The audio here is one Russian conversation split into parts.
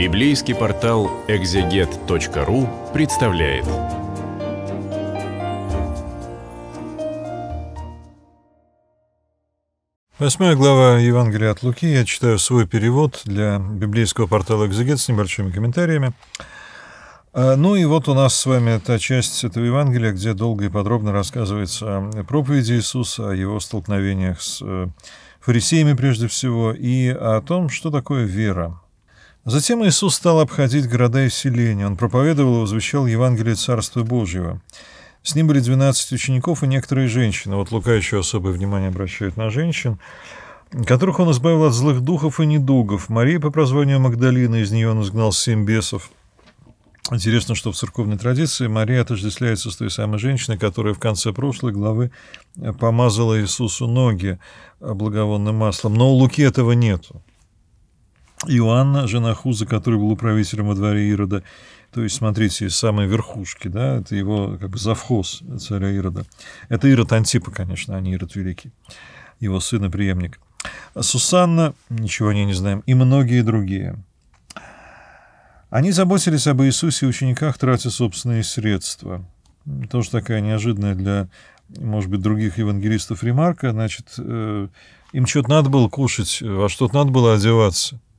Библейский портал экзегет.ру представляет. Восьмая глава Евангелия от Луки. Я читаю свой перевод для библейского портала «Экзегет» с небольшими комментариями. А, ну и вот у нас с вами та часть этого Евангелия, где долго и подробно рассказывается о проповеди Иисуса, о его столкновениях с э, фарисеями прежде всего и о том, что такое вера. Затем Иисус стал обходить города и селения. Он проповедовал и возвещал Евангелие Царства Божьего. С ним были 12 учеников и некоторые женщины. Вот Лука еще особое внимание обращает на женщин, которых он избавил от злых духов и недугов. Мария по прозванию Магдалина, из нее он изгнал семь бесов. Интересно, что в церковной традиции Мария отождествляется с той самой женщиной, которая в конце прошлой главы помазала Иисусу ноги благовонным маслом. Но у Луки этого нету. Иоанна, жена Хуза, который был управителем во дворе Ирода. То есть, смотрите, из самой верхушки, да, это его как бы завхоз царя Ирода. Это Ирод Антипа, конечно, а не Ирод Великий, его сын и преемник. Сусанна, ничего о ней не знаем, и многие другие. Они заботились об Иисусе и учениках, тратя собственные средства. Тоже такая неожиданная для, может быть, других евангелистов ремарка. Значит, э, им что-то надо было кушать, во что-то надо было одеваться –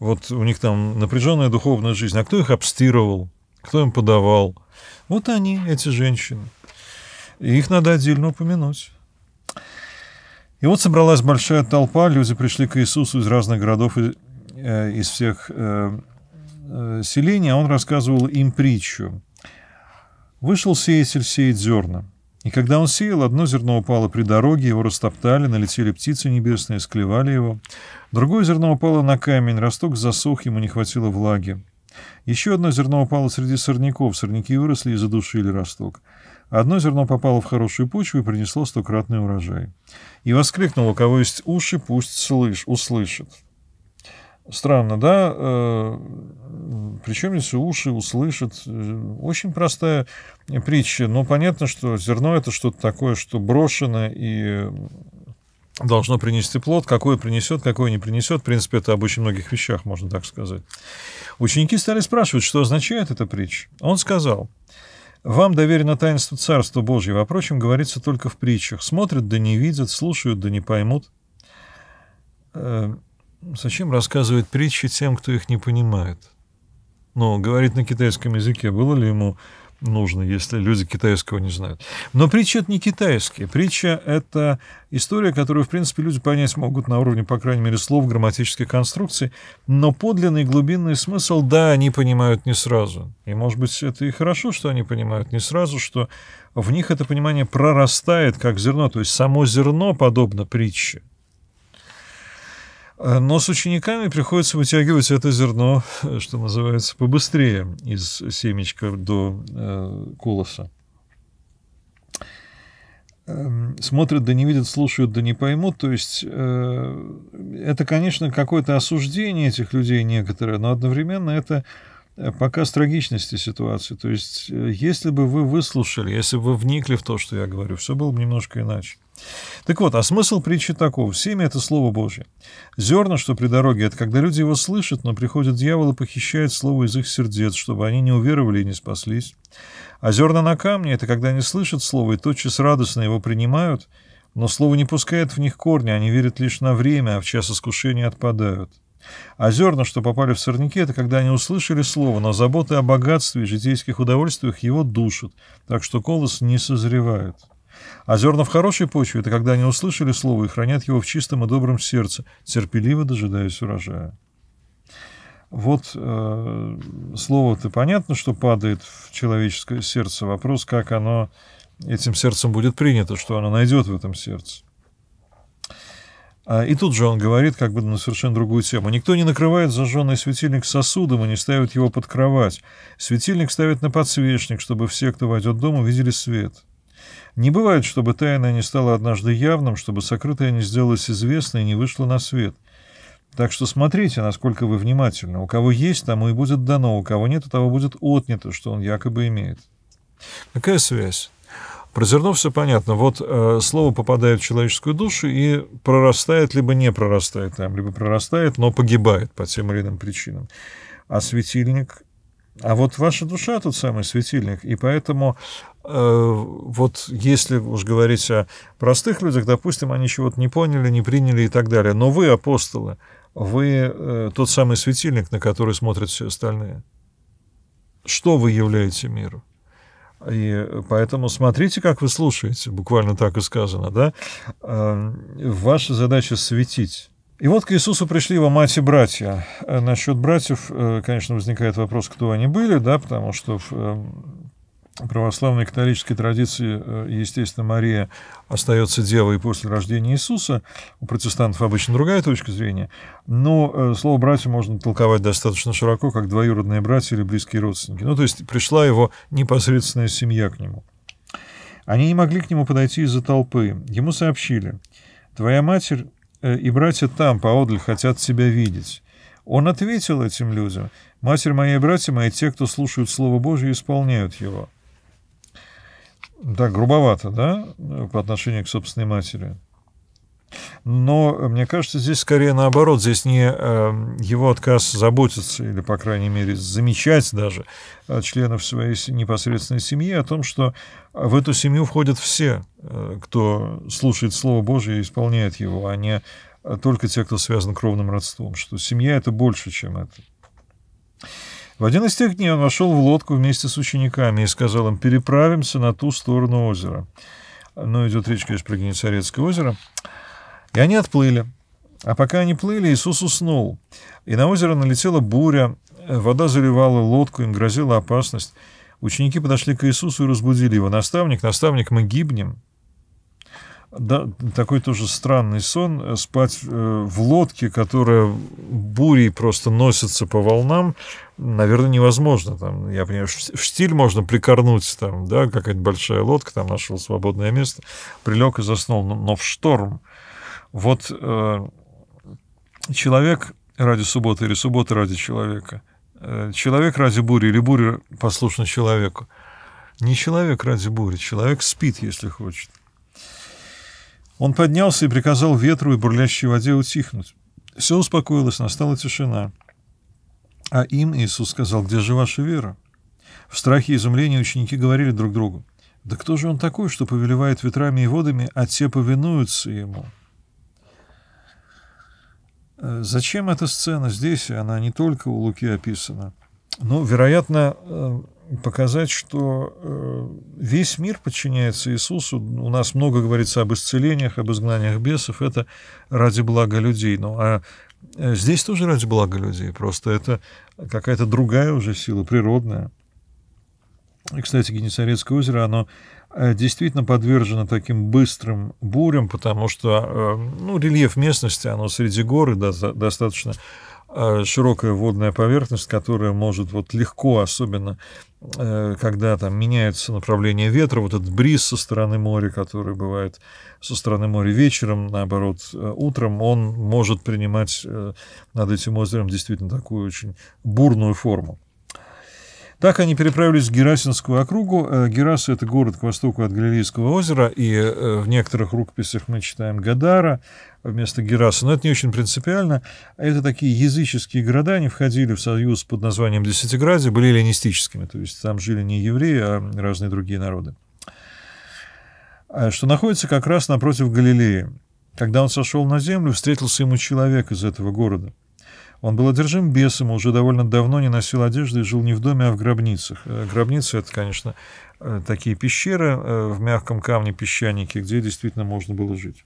вот у них там напряженная духовная жизнь. А кто их обстирывал? Кто им подавал? Вот они, эти женщины. И их надо отдельно упомянуть. И вот собралась большая толпа, люди пришли к Иисусу из разных городов, э, из всех э, э, селений, а он рассказывал им притчу. Вышел сеятель сеять зерна. И когда он сеял, одно зерно упало при дороге, его растоптали, налетели птицы небесные, склевали его. Другое зерно упало на камень, росток засох, ему не хватило влаги. Еще одно зерно упало среди сорняков, сорняки выросли и задушили росток. Одно зерно попало в хорошую почву и принесло стократный урожай. И воскликнул, у кого есть уши, пусть слышь, услышит. Странно, да? Э, Причем если уши, услышат, э, Очень простая притча, но ну, понятно, что зерно это что-то такое, что брошено и должно принести плод. Какое принесет, какое не принесет. В принципе, это об очень многих вещах, можно так сказать. Ученики стали спрашивать, что означает эта притча. Он сказал, «Вам доверено таинство Царства Божьего, а, впрочем, говорится только в притчах. Смотрят, да не видят, слушают, да не поймут». Э, зачем рассказывать притчи тем, кто их не понимает? Ну, говорит на китайском языке, было ли ему нужно, если люди китайского не знают. Но притча это не китайская. Притча — это история, которую, в принципе, люди понять могут на уровне, по крайней мере, слов грамматической конструкции, но подлинный глубинный смысл, да, они понимают не сразу. И, может быть, это и хорошо, что они понимают не сразу, что в них это понимание прорастает как зерно, то есть само зерно подобно притче. А, но с учениками приходится вытягивать это зерно, что называется, побыстрее из семечка до э, колоса. Эм, смотрят, да не видят, слушают, да не поймут. То есть э, это, конечно, какое-то осуждение этих людей некоторое, но одновременно это э, показ трагичности ситуации. То есть, э, если бы вы выслушали, если бы вы вникли в то, что я говорю, все было бы немножко иначе. Так вот, а смысл притчи таков. Семя — это Слово Божье. Зерна, что при дороге, — это когда люди его слышат, но приходит дьявол и похищает Слово из их сердец, чтобы они не уверовали и не спаслись. А зерна на камне — это когда они слышат Слово и тотчас радостно его принимают, но Слово не пускает в них корни, они верят лишь на время, а в час искушения отпадают. А зерна, что попали в сорняки, это когда они услышали слово, но заботы о богатстве и житейских удовольствиях его душат, так что колос не созревает. А зерна в хорошей почве – это когда они услышали слово и хранят его в чистом и добром сердце, терпеливо дожидаясь урожая. Вот э, слово-то понятно, что падает в человеческое сердце. Вопрос, как оно этим сердцем будет принято, что оно найдет в этом сердце. А, и тут же он говорит как бы на совершенно другую тему. Никто не накрывает зажженный светильник сосудом и не ставит его под кровать. Светильник ставит на подсвечник, чтобы все, кто войдет в дом, увидели свет. Не бывает, чтобы тайна не стала однажды явным, чтобы сокрытое не сделалось известно и не вышло на свет. Так что смотрите, насколько вы внимательны. У кого есть, тому и будет дано, у кого нет, у того будет отнято, что он якобы имеет. Какая связь? Про зерно все понятно. Вот э, слово попадает в человеческую душу и прорастает, либо не прорастает там, либо прорастает, но погибает по тем или иным причинам. А светильник а вот ваша душа тот самый светильник, и поэтому Э, вот если уж говорить о простых людях, допустим, они чего-то не поняли, не приняли и так далее. Но вы апостолы, вы э, тот самый светильник, на который смотрят все остальные. Что вы являете миру? И поэтому смотрите, как вы слушаете, буквально так и сказано, да? Э, ваша задача светить. И вот к Иисусу пришли его мать и братья. Насчет братьев, конечно, возникает вопрос, кто они были, да, потому что православной католической традиции, э, естественно, Мария остается девой после рождения Иисуса. У протестантов обычно другая точка зрения. Но э, слово «братья» можно толковать достаточно широко, как двоюродные братья или близкие родственники. Ну, то есть пришла его непосредственная семья к нему. Они не могли к нему подойти из-за толпы. Ему сообщили, «Твоя матерь э, и братья там поодаль хотят тебя видеть». Он ответил этим людям, «Матерь моя и братья мои, те, кто слушают Слово Божие, исполняют его». Да, грубовато, да, по отношению к собственной матери. Но э, мне кажется, здесь скорее наоборот, здесь не э, его отказ заботиться или, по крайней мере, замечать даже членов своей непосредственной семьи о том, что в эту семью входят все, э, кто слушает Слово Божие и исполняет его, а не только те, кто связан кровным родством, что семья это больше, чем это. В один из тех дней он вошел в лодку вместе с учениками и сказал им «переправимся на ту сторону озера». Ну, идет речь, конечно, про Генецарецкое озеро. И они отплыли. А пока они плыли, Иисус уснул. И на озеро налетела буря, вода заливала лодку, им грозила опасность. Ученики подошли к Иисусу и разбудили его. «Наставник, наставник, мы гибнем!» да, такой тоже странный сон. Э, спать э, в лодке, которая бурей просто носится по волнам, наверное, невозможно. Там, я понимаю, в штиль можно прикорнуть, там, да, какая-нибудь большая лодка, там нашел свободное место, прилег и заснул, но, но в шторм. Вот э, человек ради субботы или суббота ради человека, э, человек ради бури или буря послушна человеку. Не человек ради бури, человек спит, если хочет. Он поднялся и приказал ветру и бурлящей воде утихнуть. Все успокоилось, настала тишина. А им Иисус сказал, где же ваша вера? В страхе и изумлении ученики говорили друг другу, да кто же он такой, что повелевает ветрами и водами, а те повинуются ему? Э, зачем эта сцена здесь? Она не только у Луки описана. Но, вероятно, э, показать, что э, весь мир подчиняется Иисусу. У нас много говорится об исцелениях, об изгнаниях бесов. Это ради блага людей. Ну, а э, здесь тоже ради блага людей. Просто это какая-то другая уже сила, природная. И, кстати, Генесарецкое озеро, оно э, действительно подвержено таким быстрым бурям, потому что ну, рельеф местности, оно среди горы достаточно Э, широкая водная поверхность, которая может вот легко, особенно э, когда там меняется направление ветра, вот этот бриз со стороны моря, который бывает со стороны моря вечером, наоборот, э, утром, он может принимать над этим озером действительно такую очень бурную форму. Так они переправились в Герасинскую округу. Э, Герас — это город к востоку от Галилейского озера, и э, в некоторых рукописях мы читаем Гадара вместо Гераса, но это не очень принципиально. Это такие языческие города, они входили в союз под названием Десятиградия, были эллинистическими, то есть там жили не евреи, а разные другие народы э, что находится как раз напротив Галилеи. Когда он сошел на землю, встретился ему человек из этого города – он был одержим бесом, уже довольно давно не носил одежды и жил не в доме, а в гробницах. Э, гробницы — это, конечно, э, такие пещеры э, в мягком камне песчаники, где действительно можно было жить.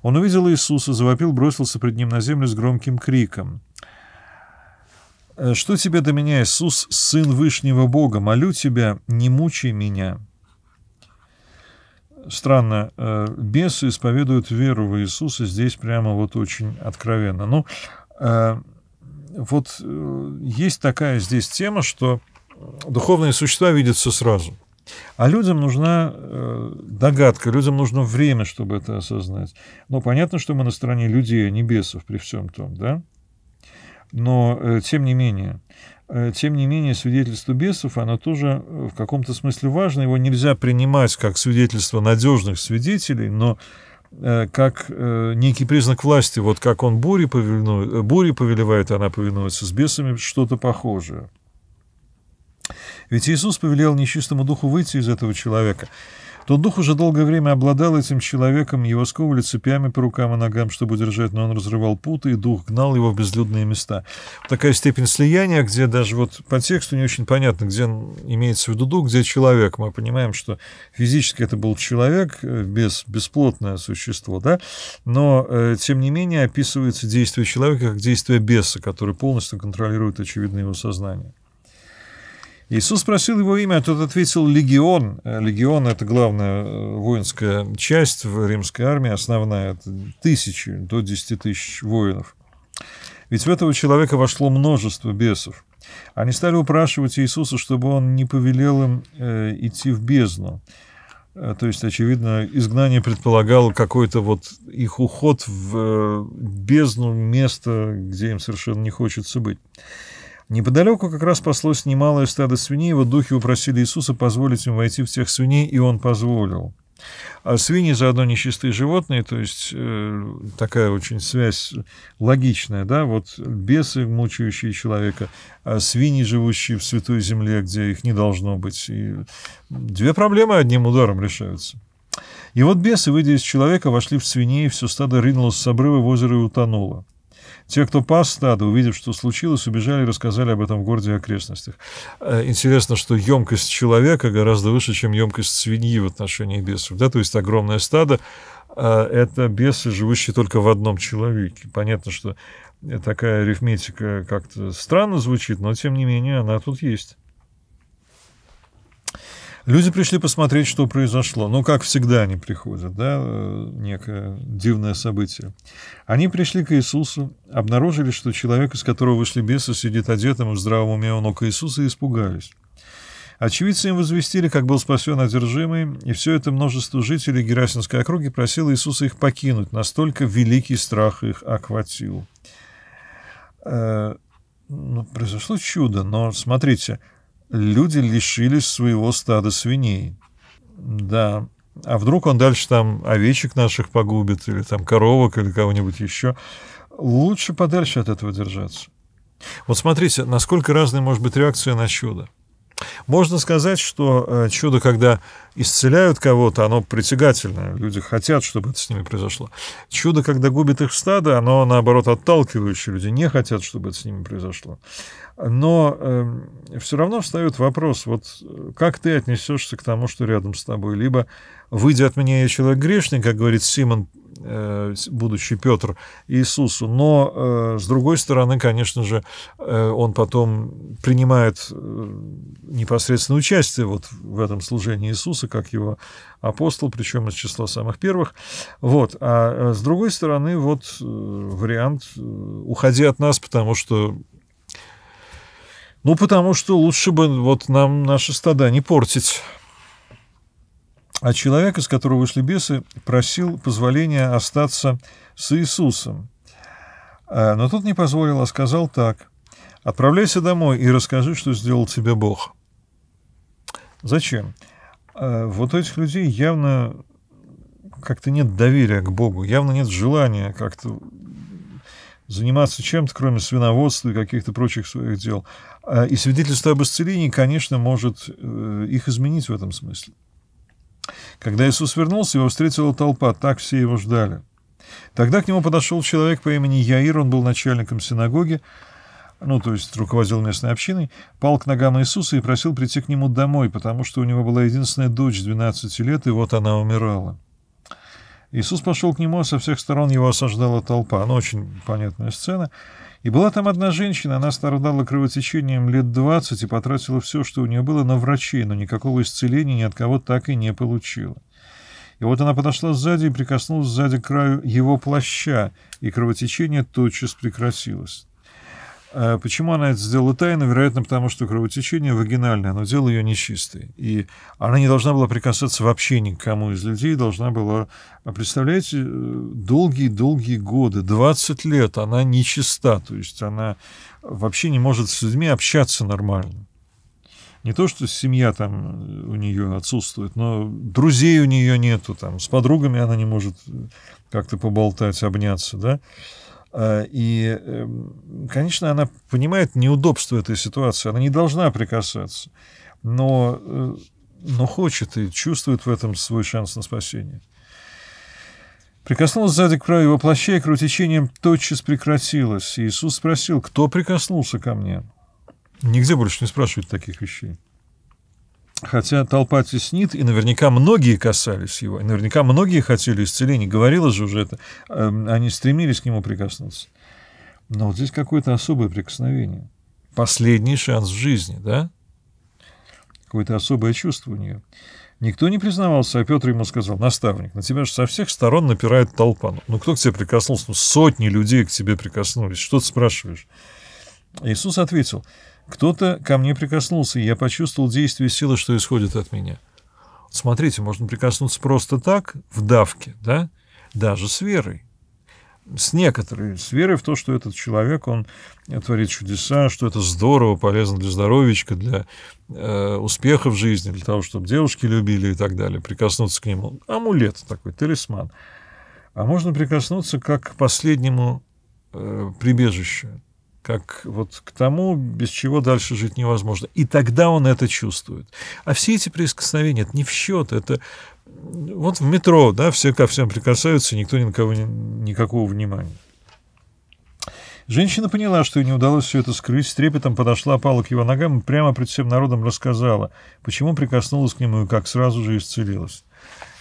Он увидел Иисуса, завопил, бросился пред ним на землю с громким криком. «Что тебе до меня, Иисус, Сын Вышнего Бога? Молю тебя, не мучай меня!» Странно, бесы исповедуют веру в Иисуса здесь прямо вот очень откровенно. Но ну, Э, вот э, есть такая здесь тема, что э, духовные существа видятся сразу. А людям нужна догадка, людям нужно время, чтобы это осознать. Но ну, понятно, что мы на стороне людей, а не бесов при всем том, да? Но тем не менее, тем не менее, свидетельство бесов, оно тоже в каком-то смысле важно. Его нельзя принимать как свидетельство надежных свидетелей, но Э, как э, некий признак власти, вот как он буре повельну, э, буре повелевает, она повинуется, с бесами что-то похожее. Ведь Иисус повелел нечистому духу выйти из этого человека. Тот дух уже долгое время обладал этим человеком, его сковывали цепями по рукам и ногам, чтобы удержать, но он разрывал путы, и дух гнал его в безлюдные места. Такая степень слияния, где даже вот по тексту не очень понятно, где имеется в виду дух, где человек. Мы понимаем, что физически это был человек, э, без, бесплотное существо, да, но, э, тем не менее, описывается действие человека как действие беса, который полностью контролирует, очевидно, его сознание. Иисус спросил его имя, а тот ответил «легион». Э, Легион – это главная э, воинская часть в римской армии, основная – это тысячи, до десяти тысяч воинов. Ведь в этого человека вошло множество бесов. Они стали упрашивать Иисуса, чтобы он не повелел им э, идти в бездну. То есть, очевидно, изгнание предполагало какой-то вот их уход в бездну, место, где им совершенно не хочется быть. Неподалеку как раз паслось немалое стадо свиней, вот духи упросили Иисуса позволить им войти в тех свиней, и он позволил. А свиньи заодно нечистые животные, то есть э, такая очень связь логичная, да, вот бесы, мучающие человека, а свиньи, живущие в святой земле, где их не должно быть. И две проблемы одним ударом решаются. И вот бесы, выйдя из человека, вошли в свиней, и все стадо ринулось с обрыва в озеро и утонуло. Те, кто пас стадо, увидев, что случилось, убежали и рассказали об этом в городе и окрестностях. Э, интересно, что емкость человека гораздо выше, чем емкость свиньи в отношении бесов. Да? То есть огромное стадо а – это бесы, живущие только в одном человеке. Понятно, что такая арифметика как-то странно звучит, но тем не менее она тут есть. Люди пришли посмотреть, что произошло. Ну, как всегда они приходят, да, э, некое дивное событие. Они пришли к Иисусу, обнаружили, что человек, из которого вышли бесы, сидит одетым в здравом уме у ног Иисуса, и испугались. Очевидцы им возвестили, как был спасен одержимый, и все это множество жителей Герасинской округи просило Иисуса их покинуть, настолько великий страх их охватил. Э, ну, произошло чудо, но смотрите – люди лишились своего стада свиней. Да. А вдруг он дальше там овечек наших погубит, или там коровок, или кого-нибудь еще. Лучше подальше от этого держаться. Вот смотрите, насколько разной может быть реакция на чудо. Можно сказать, что э, чудо, когда исцеляют кого-то, оно притягательное. Люди хотят, чтобы это с ними произошло. Чудо, когда губит их стадо, оно, наоборот, отталкивающее. Люди не хотят, чтобы это с ними произошло. Но э, эм, все равно встает вопрос, вот э, как ты отнесешься к тому, что рядом с тобой? Либо «выйди от меня, я человек грешный», как говорит Симон Э, будущий Петр Иисусу. Но, э, с другой стороны, конечно же, э, он потом принимает непосредственное участие вот в этом служении Иисуса, как его апостол, причем из числа самых первых. Вот. А с другой стороны, вот вариант «Уходи от нас, потому что ну, потому что лучше бы вот нам наши стада не портить. А человек, из которого вышли бесы, просил позволения остаться с Иисусом. А, но тот не позволил, а сказал так. «Отправляйся домой и расскажи, что сделал тебе Бог». Зачем? А, вот у этих людей явно как-то нет доверия к Богу, явно нет желания как-то заниматься чем-то, кроме свиноводства и каких-то прочих своих дел. А, и свидетельство об исцелении, конечно, может э, их изменить в этом смысле. Когда Иисус вернулся, его встретила толпа, так все его ждали. Тогда к нему подошел человек по имени Яир, он был начальником синагоги, ну, то есть руководил местной общиной, пал к ногам Иисуса и просил прийти к нему домой, потому что у него была единственная дочь 12 лет, и вот она умирала. Иисус пошел к нему, а со всех сторон его осаждала толпа. Ну, очень понятная сцена. И была там одна женщина, она страдала кровотечением лет двадцать и потратила все, что у нее было, на врачей, но никакого исцеления ни от кого так и не получила. И вот она подошла сзади и прикоснулась сзади к краю его плаща, и кровотечение тотчас прекратилось. Э, почему она это сделала тайно? Вероятно, потому что кровотечение вагинальное, оно делало ее нечистой. И она не должна была прикасаться вообще никому из людей, должна была, э, представляете, э, долгие-долгие годы, 20 лет она нечиста, то есть она вообще не может с людьми общаться нормально. Не то, что семья там у нее отсутствует, но друзей у нее нету, там, с подругами она не может как-то поболтать, обняться, да. А, и, эм, конечно, она понимает неудобство этой ситуации, она не должна прикасаться, но, э, но хочет и чувствует в этом свой шанс на спасение. Прикоснулась сзади к праву его плаща, и кровотечением тотчас прекратилось. И Иисус спросил, кто прикоснулся ко мне? Нигде больше не спрашивают таких вещей. Хотя толпа теснит, и наверняка многие касались его, и наверняка многие хотели исцеления. Говорила же уже это, эм, они стремились к нему прикоснуться. Но вот здесь какое-то особое прикосновение. Последний шанс в жизни, да? Какое-то особое чувство у нее. Никто не признавался, а Петр ему сказал, наставник, на тебя же со всех сторон напирает толпа. Ну, ну кто к тебе прикоснулся? Ну, сотни людей к тебе прикоснулись. Что ты спрашиваешь? Иисус ответил, кто-то ко мне прикоснулся, и я почувствовал действие силы, что исходит от меня. Смотрите, можно прикоснуться просто так, в давке, да, даже с верой. С некоторой, с верой в то, что этот человек, он творит чудеса, что это здорово, полезно для здоровичка, для э, успеха в жизни, для того, чтобы девушки любили и так далее, прикоснуться к нему. Амулет такой, талисман. А можно прикоснуться как к последнему э, прибежищу, как вот к тому, без чего дальше жить невозможно. И тогда он это чувствует. А все эти прикосновения, это не в счет, это вот в метро, да, все ко всем прикасаются, никто ни на кого ни, никакого внимания. Женщина поняла, что ей не удалось все это скрыть, с трепетом подошла Пала к его ногам и прямо пред всем народом рассказала, почему прикоснулась к нему и как сразу же исцелилась.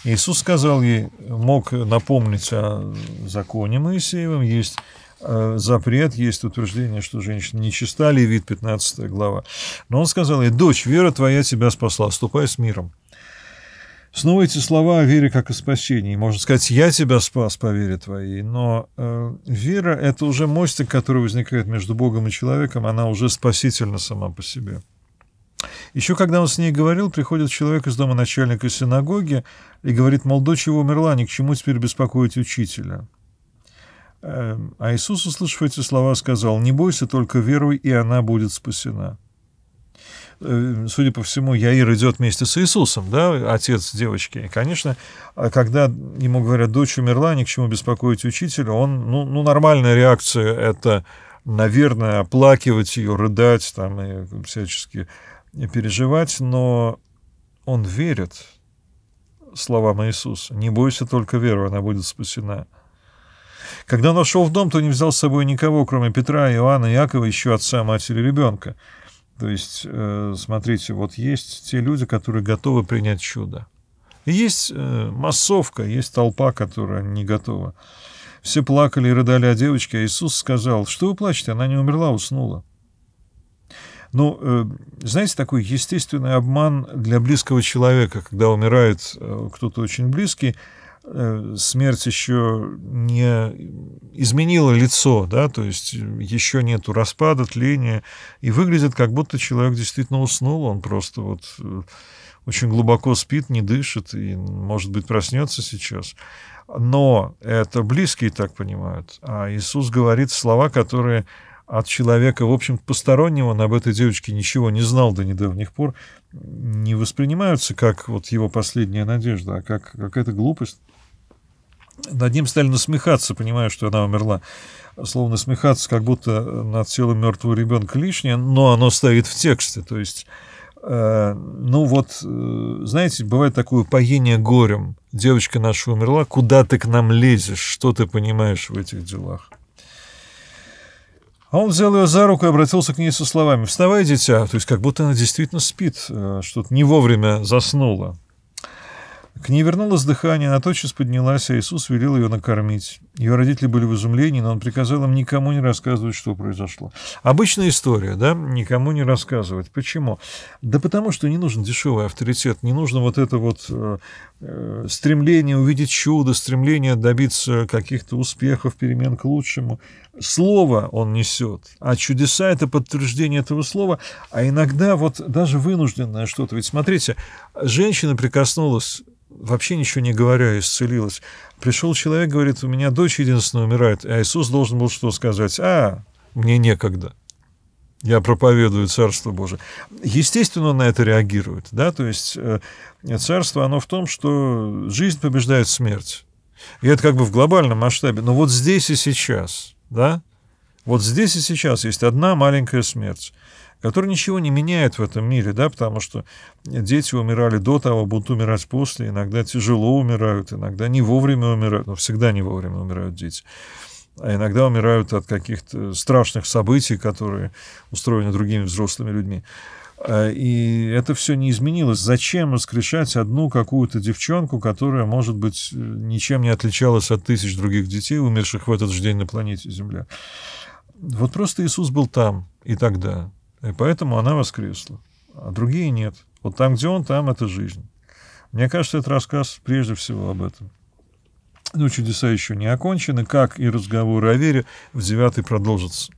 Иисус сказал ей, мог напомнить о законе Моисеевом, есть Э, запрет, есть утверждение, что женщина нечиста, Левит, 15 глава. Но он сказал ей, дочь, вера твоя тебя спасла, ступай с миром. Снова эти слова о вере как о спасении. Можно сказать, я тебя спас по вере твоей, но э, вера – это уже мостик, который возникает между Богом и человеком, она уже спасительна сама по себе. Еще когда он с ней говорил, приходит человек из дома начальника синагоги и говорит, мол, дочь его умерла, ни к чему теперь беспокоить учителя. Эм, а Иисус, услышав эти слова, сказал, «Не бойся, только веруй, и она будет спасена». Эм, судя по всему, Яир идет вместе с Иисусом, да, отец девочки. И, конечно, а когда ему говорят, дочь умерла, ни к чему беспокоить учителя, он, ну, ну нормальная реакция – это, наверное, оплакивать ее, рыдать там и всячески переживать, но он верит словам Иисуса. «Не бойся, только веру, она будет спасена». Когда он вошел в дом, то не взял с собой никого, кроме Петра, Иоанна, Якова, еще отца, матери, ребенка. То есть, э, смотрите, вот есть те люди, которые готовы принять чудо. И есть э, массовка, есть толпа, которая не готова. Все плакали и рыдали о девочке, а Иисус сказал, что вы плачете, она не умерла, уснула. Ну, э, знаете, такой естественный обман для близкого человека, когда умирает кто-то очень близкий – Э, смерть еще не изменила лицо, да, то есть э, еще нету распада, тления, и выглядит, как будто человек действительно уснул, он просто вот э, очень глубоко спит, не дышит и, может быть, проснется сейчас. Но это близкие так понимают. А Иисус говорит слова, которые от человека, в общем постороннего, он об этой девочке ничего не знал до недавних пор, не воспринимаются как вот его последняя надежда, а как какая-то глупость над ним стали насмехаться, понимая, что она умерла. Словно смехаться, как будто над телом мертвого ребенка лишнее, но оно стоит в тексте. То есть, э, ну вот, э, знаете, бывает такое упоение горем. Девочка наша умерла, куда ты к нам лезешь, что ты понимаешь в этих делах? А он взял ее за руку и обратился к ней со словами «Вставай, дитя!» То есть как будто она действительно спит, э, что-то не вовремя заснула. К ней вернулось дыхание, она тотчас поднялась, а Иисус велел ее накормить. Ее родители были в изумлении, но он приказал им никому не рассказывать, что произошло. Обычная история, да, никому не рассказывать. Почему? Да потому что не нужен дешевый авторитет, не нужно вот это вот э, э, стремление увидеть чудо, стремление добиться каких-то успехов, перемен к лучшему. Слово он несет, а чудеса — это подтверждение этого слова, а иногда вот даже вынужденное что-то. Ведь смотрите, женщина прикоснулась вообще ничего не говоря, исцелилась. Пришел человек, говорит, у меня дочь единственная умирает, а Иисус должен был что сказать? А, мне некогда. Я проповедую Царство Божие. Естественно, он на это реагирует. Да? То есть э, царство, оно в том, что жизнь побеждает смерть. И это как бы в глобальном масштабе. Но вот здесь и сейчас, да? Вот здесь и сейчас есть одна маленькая смерть который ничего не меняет в этом мире, да, потому что дети умирали до того, будут умирать после, иногда тяжело умирают, иногда не вовремя умирают, но всегда не вовремя умирают дети. А иногда умирают от каких-то страшных событий, которые устроены другими взрослыми людьми. А, и это все не изменилось. Зачем воскрешать одну какую-то девчонку, которая, может быть, ничем не отличалась от тысяч других детей, умерших в этот же день на планете Земля? Вот просто Иисус был там и тогда. И поэтому она воскресла, а другие нет. Вот там, где он, там это жизнь. Мне кажется, этот рассказ прежде всего об этом. Но ну, чудеса еще не окончены, как и разговоры о вере в девятый продолжатся.